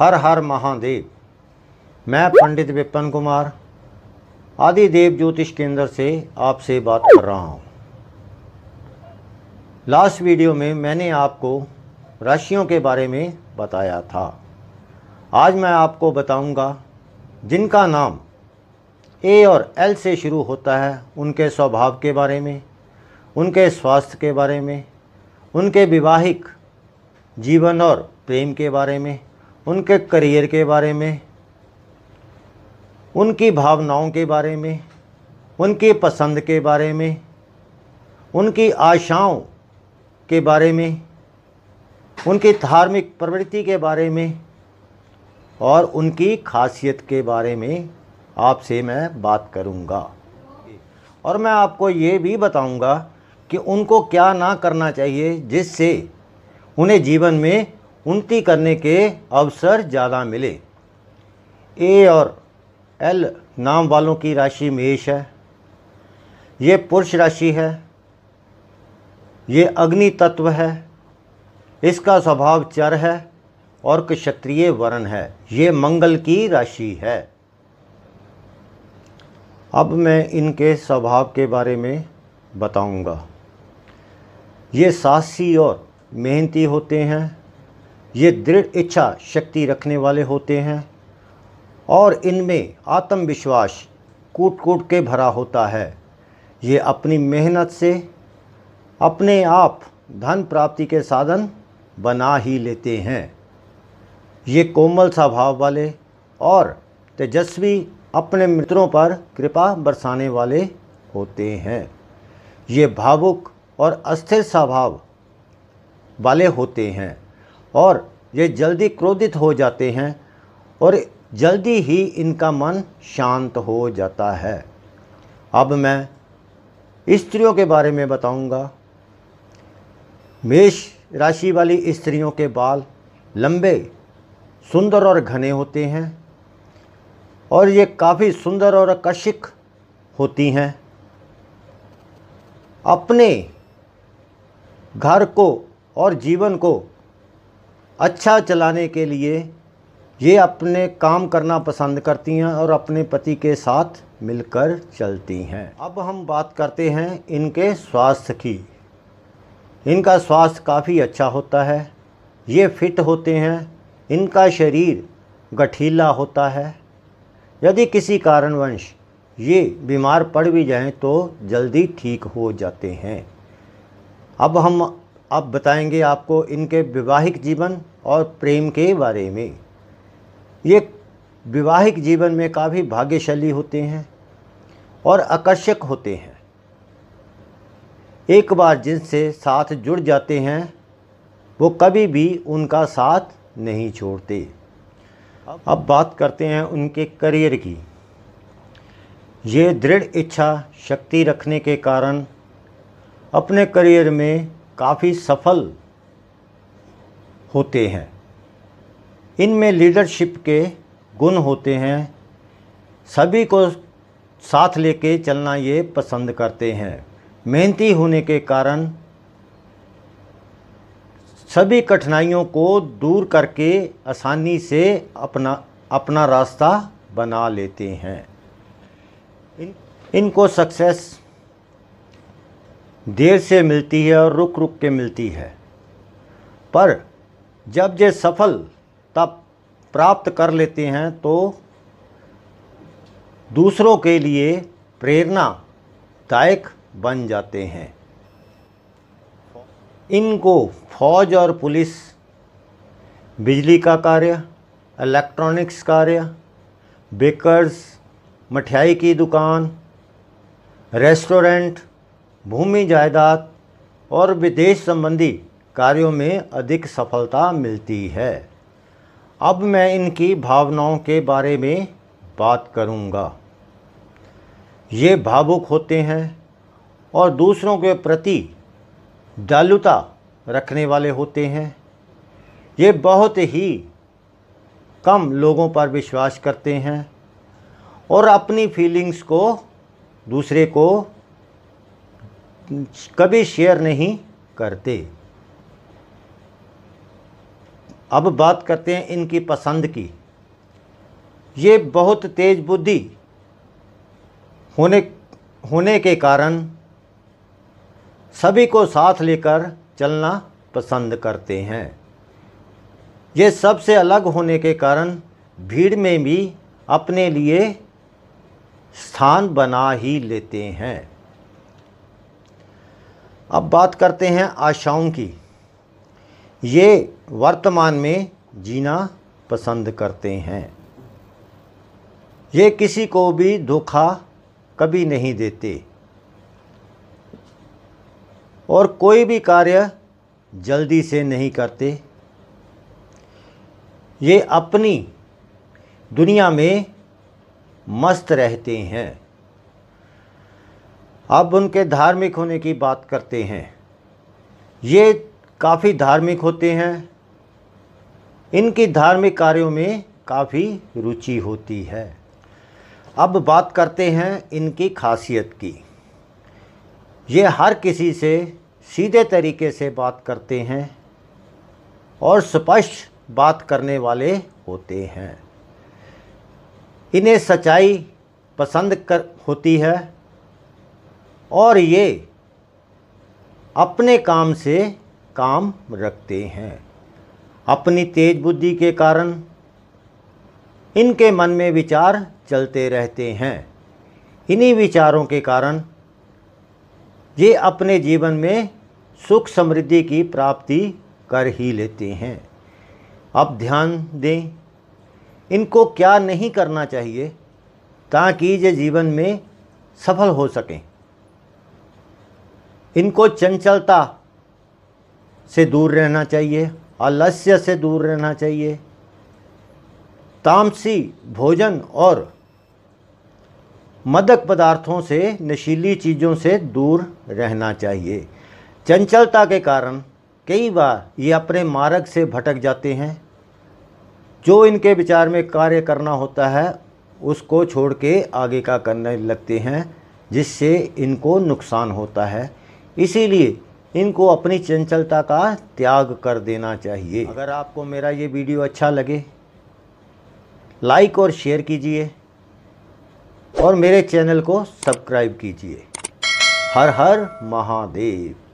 हर हर महादेव मैं पंडित विपन कुमार आदि देव ज्योतिष केंद्र से आपसे बात कर रहा हूँ लास्ट वीडियो में मैंने आपको राशियों के बारे में बताया था आज मैं आपको बताऊंगा जिनका नाम ए और एल से शुरू होता है उनके स्वभाव के बारे में उनके स्वास्थ्य के बारे में उनके विवाहिक जीवन और प्रेम के बारे में उनके करियर के बारे में उनकी भावनाओं के बारे में उनकी पसंद के बारे में उनकी आशाओं के बारे में उनकी धार्मिक प्रवृत्ति के बारे में और उनकी खासियत के बारे में आपसे मैं बात करूंगा और मैं आपको ये भी बताऊंगा कि उनको क्या ना करना चाहिए जिससे उन्हें जीवन में उन्नति करने के अवसर ज़्यादा मिले ए और एल नाम वालों की राशि मेष है ये पुरुष राशि है ये अग्नि तत्व है इसका स्वभाव चर है और क्षत्रिय वर्ण है ये मंगल की राशि है अब मैं इनके स्वभाव के बारे में बताऊंगा ये साहसी और मेहनती होते हैं ये दृढ़ इच्छा शक्ति रखने वाले होते हैं और इनमें आत्मविश्वास कूट कूट के भरा होता है ये अपनी मेहनत से अपने आप धन प्राप्ति के साधन बना ही लेते हैं ये कोमल स्वभाव वाले और तेजस्वी अपने मित्रों पर कृपा बरसाने वाले होते हैं ये भावुक और अस्थिर स्वभाव वाले होते हैं और ये जल्दी क्रोधित हो जाते हैं और जल्दी ही इनका मन शांत हो जाता है अब मैं स्त्रियों के बारे में बताऊंगा मेष राशि वाली स्त्रियों के बाल लंबे सुंदर और घने होते हैं और ये काफ़ी सुंदर और आकर्षक होती हैं अपने घर को और जीवन को अच्छा चलाने के लिए ये अपने काम करना पसंद करती हैं और अपने पति के साथ मिलकर चलती हैं अब हम बात करते हैं इनके स्वास्थ्य की इनका स्वास्थ्य काफ़ी अच्छा होता है ये फिट होते हैं इनका शरीर गठीला होता है यदि किसी कारणवश ये बीमार पड़ भी जाएं तो जल्दी ठीक हो जाते हैं अब हम अब बताएंगे आपको इनके वैवाहिक जीवन और प्रेम के बारे में ये विवाहिक जीवन में काफ़ी भाग्यशाली होते हैं और आकर्षक होते हैं एक बार जिनसे साथ जुड़ जाते हैं वो कभी भी उनका साथ नहीं छोड़ते अब बात करते हैं उनके करियर की ये दृढ़ इच्छा शक्ति रखने के कारण अपने करियर में काफ़ी सफल होते हैं इनमें लीडरशिप के गुण होते हैं सभी को साथ लेके चलना ये पसंद करते हैं मेहनती होने के कारण सभी कठिनाइयों को दूर करके आसानी से अपना अपना रास्ता बना लेते हैं इन इनको सक्सेस देर से मिलती है और रुक रुक के मिलती है पर जब ये सफलता प्राप्त कर लेते हैं तो दूसरों के लिए प्रेरणादायक बन जाते हैं इनको फौज और पुलिस बिजली का कार्य इलेक्ट्रॉनिक्स कार्य बेकर्स मिठाई की दुकान रेस्टोरेंट भूमि जायदाद और विदेश संबंधी कार्यों में अधिक सफलता मिलती है अब मैं इनकी भावनाओं के बारे में बात करूंगा। ये भावुक होते हैं और दूसरों के प्रति दयालुता रखने वाले होते हैं ये बहुत ही कम लोगों पर विश्वास करते हैं और अपनी फीलिंग्स को दूसरे को कभी शेयर नहीं करते अब बात करते हैं इनकी पसंद की ये बहुत तेज बुद्धि होने होने के कारण सभी को साथ लेकर चलना पसंद करते हैं ये सबसे अलग होने के कारण भीड़ में भी अपने लिए स्थान बना ही लेते हैं अब बात करते हैं आशाओं की ये वर्तमान में जीना पसंद करते हैं ये किसी को भी धोखा कभी नहीं देते और कोई भी कार्य जल्दी से नहीं करते ये अपनी दुनिया में मस्त रहते हैं अब उनके धार्मिक होने की बात करते हैं ये काफ़ी धार्मिक होते हैं इनकी धार्मिक कार्यों में काफ़ी रुचि होती है अब बात करते हैं इनकी खासियत की ये हर किसी से सीधे तरीके से बात करते हैं और स्पष्ट बात करने वाले होते हैं इन्हें सच्चाई पसंद कर होती है और ये अपने काम से काम रखते हैं अपनी तेज बुद्धि के कारण इनके मन में विचार चलते रहते हैं इन्हीं विचारों के कारण ये अपने जीवन में सुख समृद्धि की प्राप्ति कर ही लेते हैं अब ध्यान दें इनको क्या नहीं करना चाहिए ताकि ये जीवन में सफल हो सकें इनको चंचलता से दूर रहना चाहिए आलस्य से दूर रहना चाहिए तामसी भोजन और मदक पदार्थों से नशीली चीज़ों से दूर रहना चाहिए चंचलता के कारण कई बार ये अपने मार्ग से भटक जाते हैं जो इनके विचार में कार्य करना होता है उसको छोड़ के आगे का करने लगते हैं जिससे इनको नुकसान होता है इसीलिए इनको अपनी चंचलता का त्याग कर देना चाहिए अगर आपको मेरा ये वीडियो अच्छा लगे लाइक और शेयर कीजिए और मेरे चैनल को सब्सक्राइब कीजिए हर हर महादेव